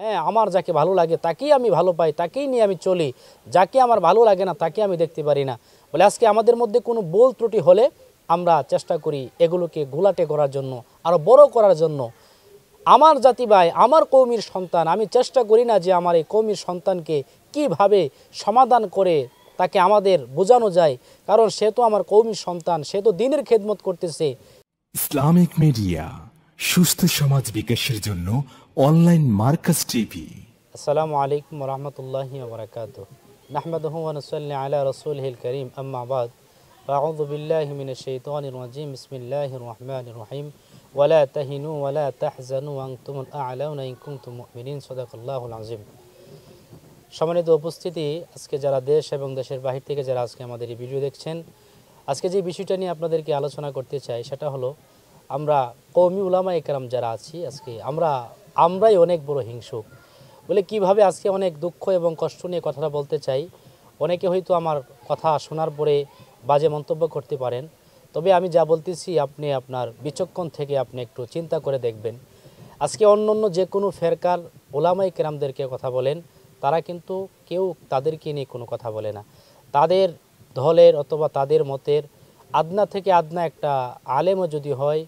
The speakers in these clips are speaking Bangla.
হ্যাঁ আমার যাকে ভালো লাগে তাকেই আমি ভালো পাই তাকেই নিয়ে আমি চলি যাকে আমার ভালো লাগে না তাকে আমি দেখতে পারি না বলে আজকে আমাদের মধ্যে কোনো বোল ত্রুটি হলে আমরা চেষ্টা করি এগুলোকে গোলাটে করার জন্য আরও বড় করার জন্য আমার জাতি ভাই আমার কৌমির সন্তান আমি চেষ্টা করি না যে আমার এই কৌমির সন্তানকে কিভাবে সমাধান করে তাকে আমাদের বোঝানো যায় কারণ সে তো আমার কৌমির সন্তান সে তো দিনের খেদমত করতেছে ইসলামিক মিডিয়া সুস্থ সমাজ বিকাশের জন্য অনলাইন মার্কাস টিভি আসসালামু আলাইকুম রহমতুল্লাহি বরকাত নাহমাদুহু ওয়া নুসাল্লি আলা রাসূলিল কারীম আম্মা বাদ আউযু বিল্লাহি মিনাশ শাইতানির রাজীম বিসমিল্লাহির রহমানির রহিম ওয়ালা তাহিনু ওয়ালা তাহজানু আনতুমুল আ'লাউনা ইন কুনতুম মুমিনিন সাদাকাল্লাহুল আযীম সম্মানিত উপস্থিতি আজকে যারা দেশ এবং দেশের বাহির থেকে যারা আজকে আমাদের এই ভিডিও দেখছেন আজকে যে বিষয়টা নিয়ে আপনাদেরকে আলোচনা করতে চাই সেটা হলো আমরা কৌমি উলামা একরাম যারা আছি আজকে আমরা আমরাই অনেক বড় হিংসুক বলে কিভাবে আজকে অনেক দুঃখ এবং কষ্ট নিয়ে কথাটা বলতে চাই অনেকে হয়তো আমার কথা শোনার পরে বাজে মন্তব্য করতে পারেন তবে আমি যা বলতেছি আপনি আপনার বিচক্ষণ থেকে আপনি একটু চিন্তা করে দেখবেন আজকে অন্য অন্য যে কোনো ফেরকার ওলামাই কেরামদেরকে কথা বলেন তারা কিন্তু কেউ তাদেরকে নিয়ে কোনো কথা বলে না তাদের ধলের অথবা তাদের মতের আদনা থেকে আদনা একটা আলেমও যদি হয়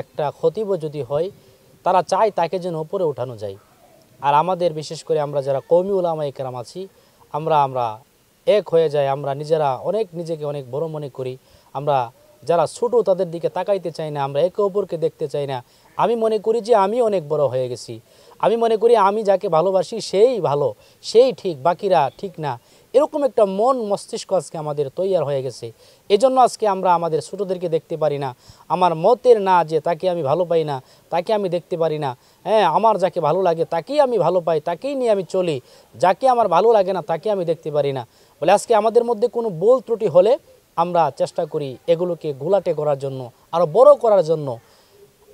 একটা ক্ষতিব যদি হয় তারা চায় তাকে যেন ওপরে উঠানো যায় আর আমাদের বিশেষ করে আমরা যারা কৌমি উলামা একরাম আছি আমরা আমরা এক হয়ে যাই আমরা নিজেরা অনেক নিজেকে অনেক বড় মনে করি আমরা যারা ছোটো তাদের দিকে তাকাইতে চাই না আমরা একে অপরকে দেখতে চাই না আমি মনে করি যে আমি অনেক বড় হয়ে গেছি আমি মনে করি আমি যাকে ভালোবাসি সেই ভালো সেই ঠিক বাকিরা ঠিক না এরকম একটা মন মস্তিষ্ক আজকে আমাদের তৈয়ার হয়ে গেছে এজন্য আজকে আমরা আমাদের ছোটোদেরকে দেখতে পারি না আমার মতের না যে তাকে আমি ভালো পাই না তাকে আমি দেখতে পারি না হ্যাঁ আমার যাকে ভালো লাগে তাকেই আমি ভালো পাই তাকেই নিয়ে আমি চলি যাকে আমার ভালো লাগে না তাকে আমি দেখতে পারি না বলে আজকে আমাদের মধ্যে কোনো বোল ত্রুটি হলে আমরা চেষ্টা করি এগুলোকে গোলাটে করার জন্য আরও বড় করার জন্য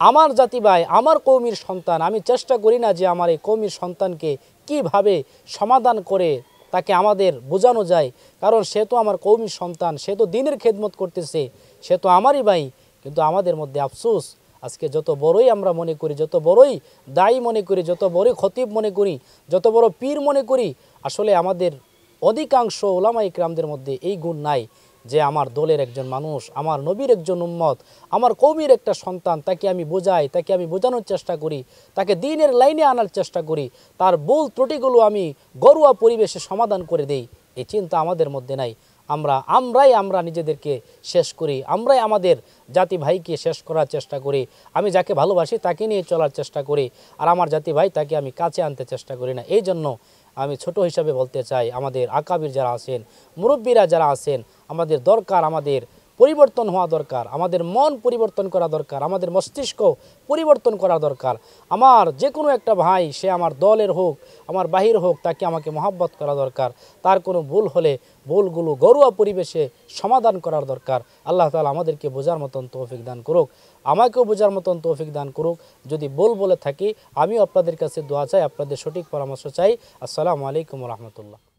আমার জাতি ভাই আমার কৌমির সন্তান আমি চেষ্টা করি না যে আমার এই কৌমির সন্তানকে কিভাবে সমাধান করে তাকে আমাদের বোঝানো যায় কারণ সে তো আমার কৌমির সন্তান সে তো দিনের খেদমত করতেছে সে তো আমারই ভাই কিন্তু আমাদের মধ্যে আফসোস আজকে যত বড়ই আমরা মনে করি যত বড়ই দায়ী মনে করি যত বড়ই খতিব মনে করি যত বড় পীর মনে করি আসলে আমাদের অধিকাংশ ওলামা ইকরামদের মধ্যে এই গুণ নাই যে আমার দলের একজন মানুষ আমার নবীর একজন উম্মত আমার কৌমির একটা সন্তান তাকে আমি বোঝাই তাকে আমি বোঝানোর চেষ্টা করি তাকে দিনের লাইনে আনার চেষ্টা করি তার ভুল ত্রুটিগুলো আমি গরুয়া পরিবেশে সমাধান করে দেই এই চিন্তা আমাদের মধ্যে নাই আমরা আমরাই আমরা নিজেদেরকে শেষ করি আমরাই আমাদের জাতি ভাইকে শেষ করার চেষ্টা করি আমি যাকে ভালোবাসি তাকে নিয়ে চলার চেষ্টা করি আর আমার জাতি ভাই তাকে আমি কাছে আনতে চেষ্টা করি না এই জন্য আমি ছোট হিসাবে বলতে চাই আমাদের আকাবির যারা আছেন মুরব্বীরা যারা আছেন আমাদের দরকার আমাদের পরিবর্তন হওয়া দরকার আমাদের মন পরিবর্তন করা দরকার আমাদের মস্তিষ্ক পরিবর্তন করা দরকার আমার যে কোনো একটা ভাই সে আমার দলের হোক আমার বাহির হোক তাকে আমাকে মহাব্বত করা দরকার তার কোনো ভুল হলে ভুলগুলো গরুয়া পরিবেশে সমাধান করার দরকার আল্লাহ তালা আমাদেরকে বোঝার মতন তৌফিক দান করুক আমাকেও বোঝার মতন তৌফিক দান করুক যদি বল বলে থাকি আমিও আপনাদের কাছে দোয়া চাই আপনাদের সঠিক পরামর্শ চাই আসসালামু আলাইকুম রহমতুল্লাহ